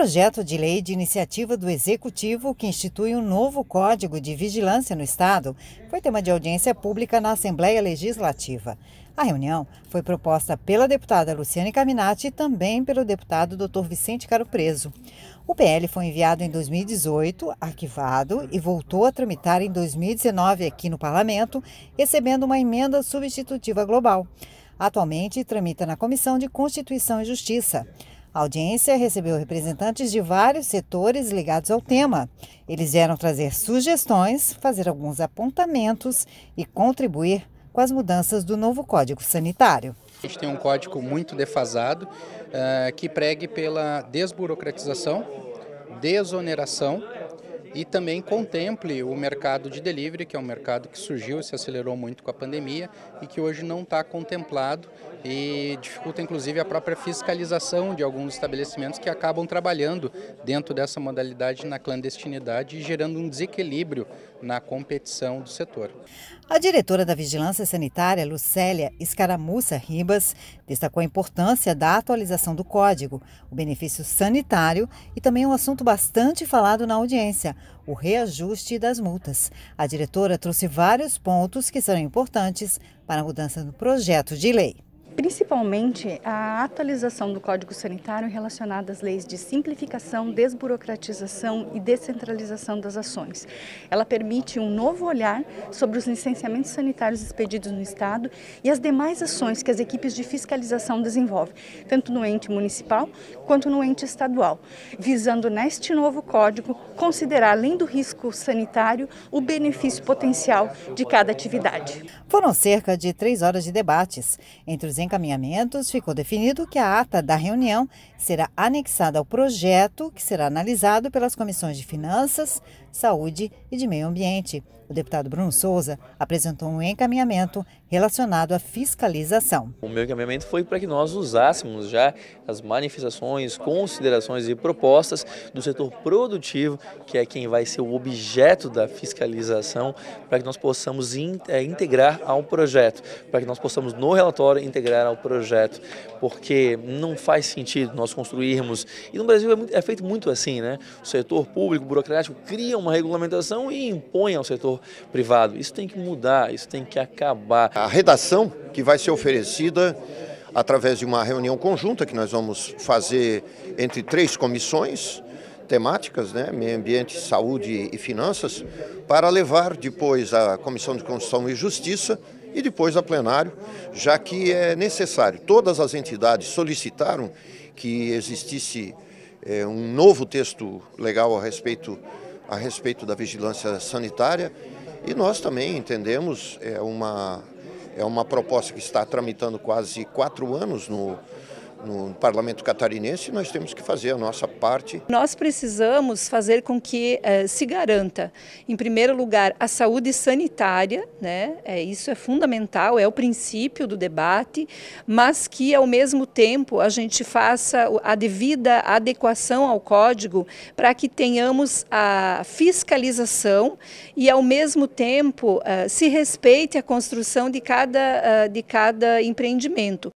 projeto de lei de iniciativa do Executivo que institui um novo Código de Vigilância no Estado foi tema de audiência pública na Assembleia Legislativa. A reunião foi proposta pela deputada Luciane Caminati e também pelo deputado Dr. Vicente Caro Preso. O PL foi enviado em 2018, arquivado e voltou a tramitar em 2019 aqui no Parlamento, recebendo uma emenda substitutiva global. Atualmente tramita na Comissão de Constituição e Justiça. A audiência recebeu representantes de vários setores ligados ao tema. Eles vieram trazer sugestões, fazer alguns apontamentos e contribuir com as mudanças do novo Código Sanitário. A gente tem um código muito defasado eh, que pregue pela desburocratização, desoneração e também contemple o mercado de delivery, que é um mercado que surgiu e se acelerou muito com a pandemia e que hoje não está contemplado e dificulta inclusive a própria fiscalização de alguns estabelecimentos que acabam trabalhando dentro dessa modalidade na clandestinidade e gerando um desequilíbrio na competição do setor. A diretora da Vigilância Sanitária, Lucélia Escaramuça Ribas, destacou a importância da atualização do código, o benefício sanitário e também um assunto bastante falado na audiência, o reajuste das multas. A diretora trouxe vários pontos que serão importantes para a mudança no projeto de lei principalmente a atualização do Código Sanitário relacionada às leis de simplificação, desburocratização e descentralização das ações. Ela permite um novo olhar sobre os licenciamentos sanitários expedidos no Estado e as demais ações que as equipes de fiscalização desenvolvem, tanto no ente municipal quanto no ente estadual, visando neste novo código considerar, além do risco sanitário, o benefício potencial de cada atividade. Foram cerca de três horas de debates entre os encaminhamentos, ficou definido que a ata da reunião será anexada ao projeto que será analisado pelas comissões de Finanças, saúde e de meio ambiente. O deputado Bruno Souza apresentou um encaminhamento relacionado à fiscalização. O meu encaminhamento foi para que nós usássemos já as manifestações, considerações e propostas do setor produtivo, que é quem vai ser o objeto da fiscalização, para que nós possamos é, integrar ao projeto, para que nós possamos no relatório integrar ao projeto, porque não faz sentido nós construirmos. E no Brasil é, muito, é feito muito assim, né? O setor público, burocrático, cria uma regulamentação e impõe ao setor privado. Isso tem que mudar, isso tem que acabar. A redação que vai ser oferecida através de uma reunião conjunta que nós vamos fazer entre três comissões temáticas, né, meio ambiente, saúde e finanças, para levar depois à Comissão de Constituição e Justiça e depois a plenário, já que é necessário. Todas as entidades solicitaram que existisse é, um novo texto legal a respeito a respeito da vigilância sanitária e nós também entendemos é uma, é uma proposta que está tramitando quase quatro anos no, no parlamento catarinense, nós temos que fazer a nossa parte. Nós precisamos fazer com que eh, se garanta, em primeiro lugar, a saúde sanitária, né? é, isso é fundamental, é o princípio do debate, mas que, ao mesmo tempo, a gente faça a devida adequação ao código para que tenhamos a fiscalização e, ao mesmo tempo, eh, se respeite a construção de cada, eh, de cada empreendimento.